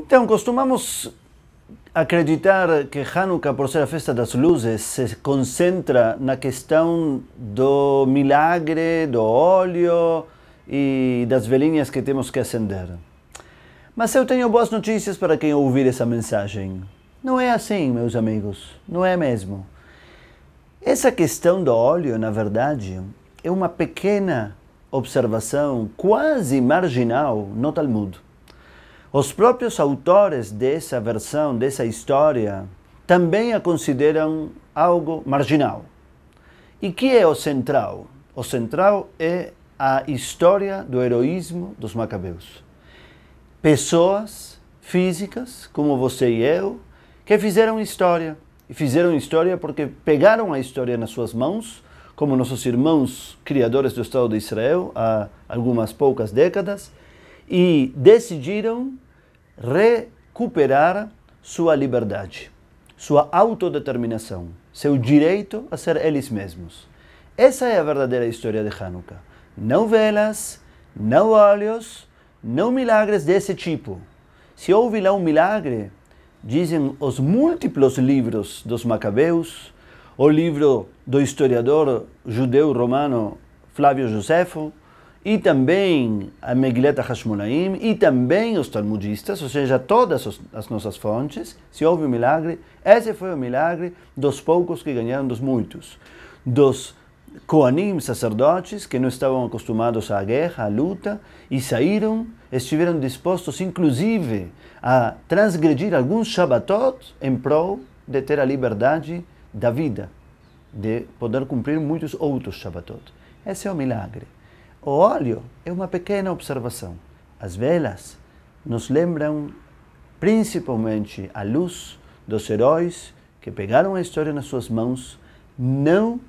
Então, costumamos acreditar que Hanukkah, por ser a festa das luzes, se concentra na questão do milagre, do óleo e das velinhas que temos que acender. Mas eu tenho boas notícias para quem ouvir essa mensagem. Não é assim, meus amigos, não é mesmo? Essa questão do óleo, na verdade, é uma pequena observação quase marginal no Talmud. Os próprios autores dessa versão, dessa história, também a consideram algo marginal. E que é o central? O central é a história do heroísmo dos macabeus. Pessoas físicas, como você e eu, que fizeram história. E fizeram história porque pegaram a história nas suas mãos, como nossos irmãos criadores do Estado de Israel há algumas poucas décadas, e decidiram recuperar sua liberdade, sua autodeterminação, seu direito a ser eles mesmos. Essa é a verdadeira história de Hanukkah. Não velas, não olhos, não milagres desse tipo. Se houve lá um milagre, dizem os múltiplos livros dos Macabeus, o livro do historiador judeu romano Flávio Josefo, e também a Megileta HaShmonaim, e também os talmudistas, ou seja, todas as nossas fontes, se houve um milagre, esse foi o milagre dos poucos que ganharam dos muitos. Dos Koanim, sacerdotes, que não estavam acostumados à guerra, à luta, e saíram, estiveram dispostos, inclusive, a transgredir alguns Shabbatot em prol de ter a liberdade da vida, de poder cumprir muitos outros Shabbatot. Esse é o milagre. O óleo é uma pequena observação. As velas nos lembram principalmente a luz dos heróis que pegaram a história nas suas mãos, não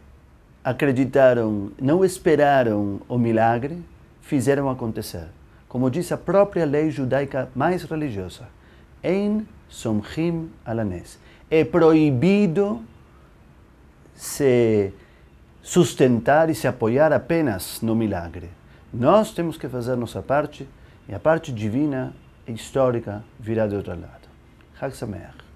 acreditaram, não esperaram o milagre, fizeram acontecer. Como diz a própria lei judaica mais religiosa, em somchim alanes. É proibido se sustentar e se apoiar apenas no milagre. Nós temos que fazer nossa parte e a parte divina e histórica virá de outro lado. Hag Sameach.